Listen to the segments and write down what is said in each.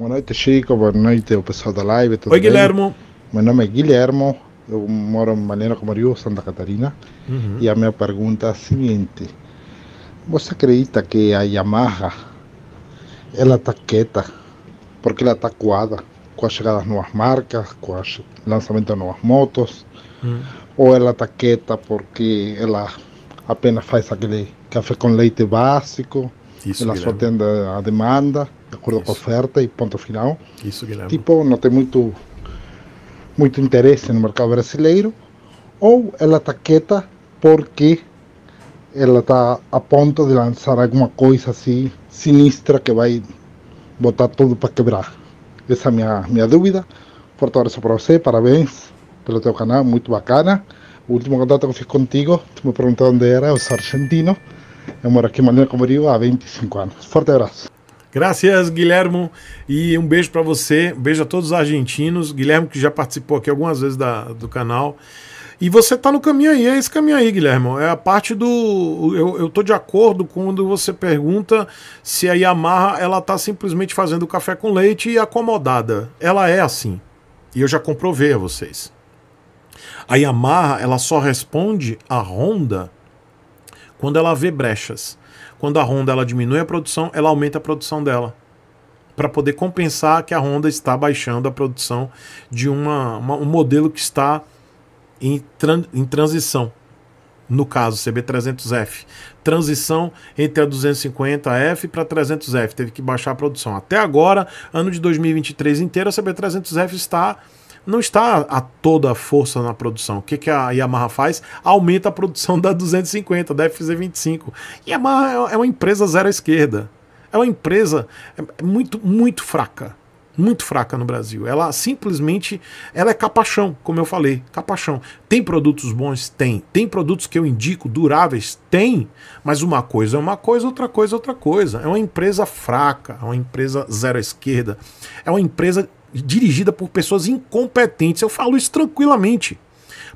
Boa noite, Chico. Boa noite, o pessoal da live. Tudo Oi, bem? Guilhermo. Meu nome é Guilhermo. Eu moro em Malena Comoriú, Santa Catarina. Uhum. E a minha pergunta é a seguinte: Você acredita que a Yamaha ela está quieta porque ela está coada com a chegada novas marcas, com o lançamento de novas motos? Uhum. Ou ela está quieta porque ela apenas faz aquele café com leite básico? Isso, ela Guilherme. só atende a demanda? de acordo Isso. com a oferta e ponto final. Isso, Guilherme. Tipo, não tem muito, muito interesse no mercado brasileiro, ou ela está quieta porque ela está a ponto de lançar alguma coisa assim sinistra que vai botar tudo para quebrar. Essa é a minha, minha dúvida. Forte abraço para você, parabéns pelo teu canal, muito bacana. O último contato que fiz contigo, tu me perguntou onde era, eu sou argentino. Eu moro aqui em Manuel Camboriú há 25 anos. Forte abraço. Graças, Guilhermo. E um beijo para você. Um beijo a todos os argentinos. Guilhermo, que já participou aqui algumas vezes da, do canal. E você está no caminho aí, é esse caminho aí, Guilherme. É a parte do. Eu, eu tô de acordo quando você pergunta se a Yamaha ela tá simplesmente fazendo café com leite e acomodada. Ela é assim. E eu já comprovei a vocês. A Yamaha ela só responde a Honda quando ela vê brechas. Quando a Honda ela diminui a produção, ela aumenta a produção dela para poder compensar que a Honda está baixando a produção de uma, uma um modelo que está em, tran, em transição. No caso, CB300F. Transição entre a 250F para 300F. Teve que baixar a produção. Até agora, ano de 2023 inteiro, a CB300F está não está a toda a força na produção. O que, que a Yamaha faz? Aumenta a produção da 250, da FZ25. Yamaha é, é uma empresa zero à esquerda. É uma empresa é, é muito, muito fraca. Muito fraca no Brasil. Ela simplesmente ela é capachão, como eu falei. Capachão. Tem produtos bons? Tem. Tem produtos que eu indico duráveis? Tem. Mas uma coisa é uma coisa, outra coisa é outra coisa. É uma empresa fraca, é uma empresa zero à esquerda. É uma empresa dirigida por pessoas incompetentes. Eu falo isso tranquilamente.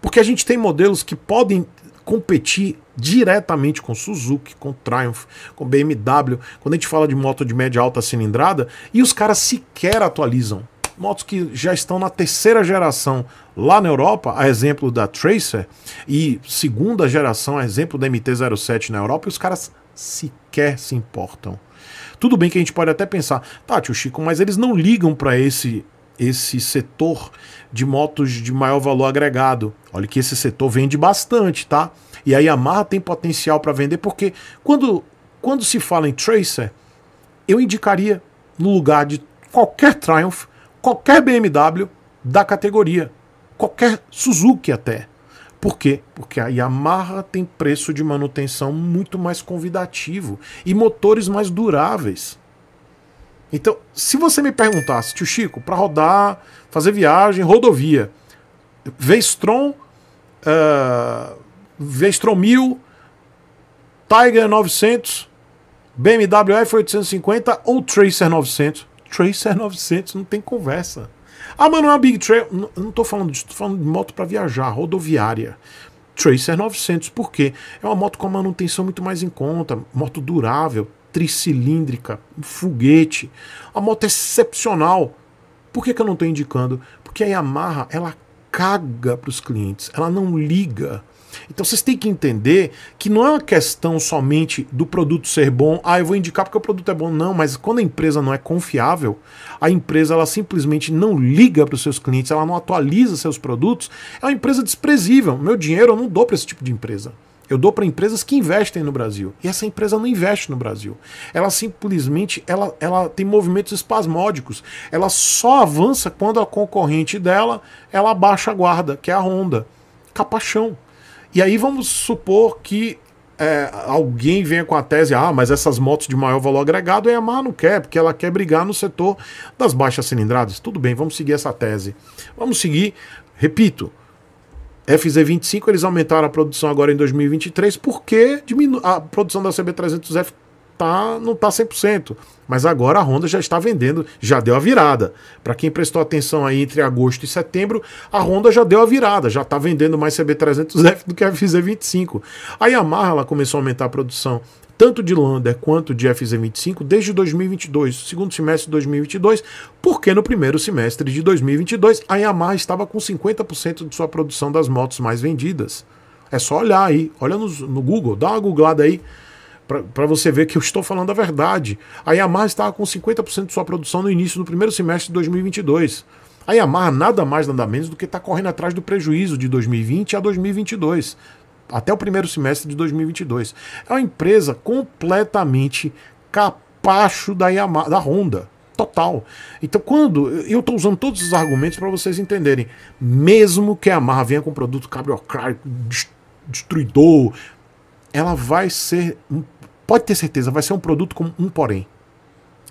Porque a gente tem modelos que podem competir diretamente com Suzuki, com Triumph, com BMW, quando a gente fala de moto de média alta cilindrada, e os caras sequer atualizam. Motos que já estão na terceira geração lá na Europa, a exemplo da Tracer, e segunda geração, a exemplo da MT-07 na Europa, e os caras sequer se importam. Tudo bem que a gente pode até pensar, tá, tio Chico, mas eles não ligam para esse esse setor de motos de maior valor agregado. Olha que esse setor vende bastante, tá? E a Yamaha tem potencial para vender porque quando quando se fala em Tracer, eu indicaria no lugar de qualquer Triumph, qualquer BMW da categoria, qualquer Suzuki até. Por quê? Porque a Yamaha tem preço de manutenção muito mais convidativo e motores mais duráveis. Então, se você me perguntasse, tio Chico, para rodar, fazer viagem, rodovia, Vestron, uh, Vestron 1000, Tiger 900, BMW F850 ou Tracer 900, Tracer 900 não tem conversa. Ah, mano, é uma Big Trail. Não, estou falando disso, estou falando de moto para viajar, rodoviária. Tracer 900, por quê? É uma moto com manutenção muito mais em conta, moto durável, tricilíndrica, um foguete. A moto é excepcional. Por que, que eu não estou indicando? Porque a Yamaha, ela caga para os clientes, ela não liga então vocês têm que entender que não é uma questão somente do produto ser bom, ah, eu vou indicar porque o produto é bom, não, mas quando a empresa não é confiável, a empresa ela simplesmente não liga para os seus clientes, ela não atualiza seus produtos, é uma empresa desprezível. Meu dinheiro eu não dou para esse tipo de empresa. Eu dou para empresas que investem no Brasil. E essa empresa não investe no Brasil. Ela simplesmente ela, ela tem movimentos espasmódicos. Ela só avança quando a concorrente dela ela abaixa a guarda, que é a Honda. Capachão. E aí vamos supor que é, alguém venha com a tese, ah, mas essas motos de maior valor agregado é a Yamaha não quer, porque ela quer brigar no setor das baixas cilindradas. Tudo bem, vamos seguir essa tese. Vamos seguir, repito, FZ25 eles aumentaram a produção agora em 2023 porque a produção da CB300F tá, não tá 100%. Mas agora a Honda já está vendendo, já deu a virada. Para quem prestou atenção aí entre agosto e setembro, a Honda já deu a virada, já está vendendo mais CB300F do que a FZ25. A Yamaha ela começou a aumentar a produção tanto de Lander quanto de FZ25 desde 2022, segundo semestre de 2022, porque no primeiro semestre de 2022 a Yamaha estava com 50% de sua produção das motos mais vendidas. É só olhar aí, olha no, no Google, dá uma googlada aí para você ver que eu estou falando a verdade. A Yamaha estava com 50% de sua produção no início do primeiro semestre de 2022. A Yamaha nada mais nada menos do que está correndo atrás do prejuízo de 2020 a 2022, até o primeiro semestre de 2022. É uma empresa completamente capacho da Yamaha, da Honda, total. Então, quando eu estou usando todos os argumentos para vocês entenderem, mesmo que a Yamaha venha com um produto cabriocrático, destruidor, ela vai ser um Pode ter certeza, vai ser um produto com um porém.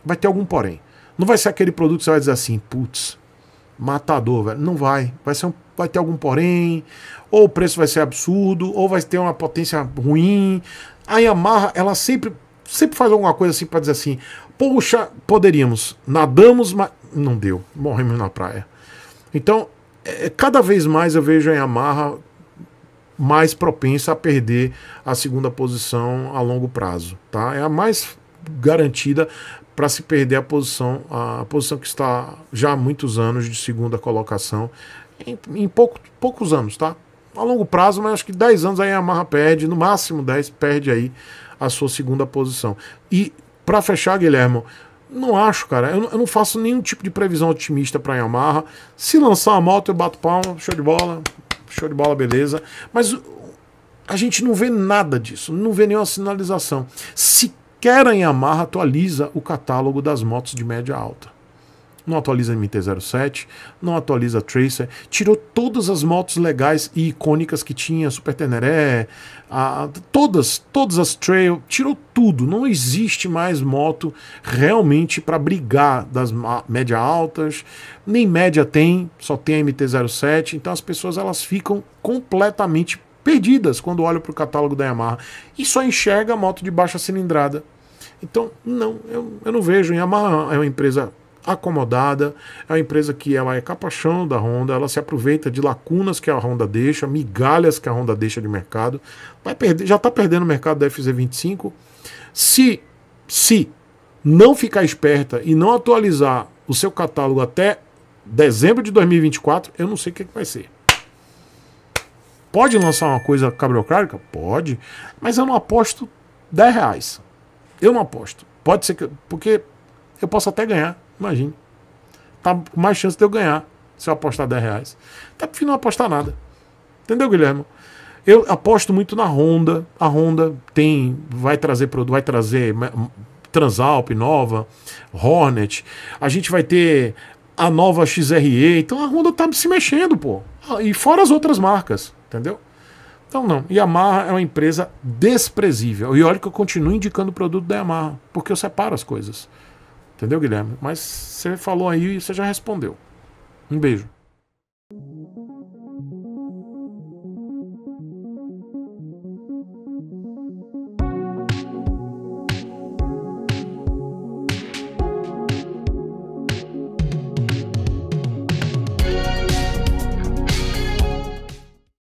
Vai ter algum porém. Não vai ser aquele produto que você vai dizer assim, putz, matador, velho. Não vai. Vai, ser um, vai ter algum porém, ou o preço vai ser absurdo, ou vai ter uma potência ruim. A Yamaha, ela sempre, sempre faz alguma coisa assim para dizer assim: poxa, poderíamos, nadamos, mas não deu, morremos na praia. Então, é, cada vez mais eu vejo a Yamaha mais propensa a perder a segunda posição a longo prazo. Tá? É a mais garantida para se perder a posição, a posição que está já há muitos anos de segunda colocação, em, em pouco, poucos anos, tá? A longo prazo, mas acho que 10 anos aí a Marra perde, no máximo 10, perde aí a sua segunda posição. E para fechar, Guilhermo, não acho, cara. Eu, eu, não faço nenhum tipo de previsão otimista para a Yamaha. Se lançar a moto, eu bato palma, show de bola, show de bola, beleza. Mas a gente não vê nada disso, não vê nenhuma sinalização. Sequer a Yamaha atualiza o catálogo das motos de média alta não atualiza MT-07, não atualiza Tracer, tirou todas as motos legais e icônicas que tinha, Super Teneré, a, todas, todas as Trail, tirou tudo. Não existe mais moto realmente para brigar das média altas, nem média tem, só tem a MT-07, então as pessoas elas ficam completamente perdidas quando olham para o catálogo da Yamaha e só enxerga a moto de baixa cilindrada. Então, não, eu, eu não vejo. Yamaha é uma empresa acomodada, é uma empresa que ela é capachão da Honda, ela se aproveita de lacunas que a Honda deixa, migalhas que a Honda deixa de mercado, vai perder, já está perdendo o mercado da FZ25. Se, se não ficar esperta e não atualizar o seu catálogo até dezembro de 2024, eu não sei o que, é que vai ser. Pode lançar uma coisa cabriocrática? Pode, mas eu não aposto 10 reais. Eu não aposto. Pode ser que. Porque eu posso até ganhar. Imagine. Tá com mais chance de eu ganhar se eu apostar 10 reais. Tá Até prefiro não apostar nada. Entendeu, Guilherme? Eu aposto muito na Honda. A Honda tem, vai trazer produto, vai trazer Transalp nova, Hornet. A gente vai ter a nova XRE. Então a Honda tá se mexendo, pô. Ah, e fora as outras marcas, entendeu? Então não. Yamaha é uma empresa desprezível. E olha que eu continuo indicando o produto da Yamaha, porque eu separo as coisas. Entendeu, Guilherme? Mas você falou aí e você já respondeu. Um beijo.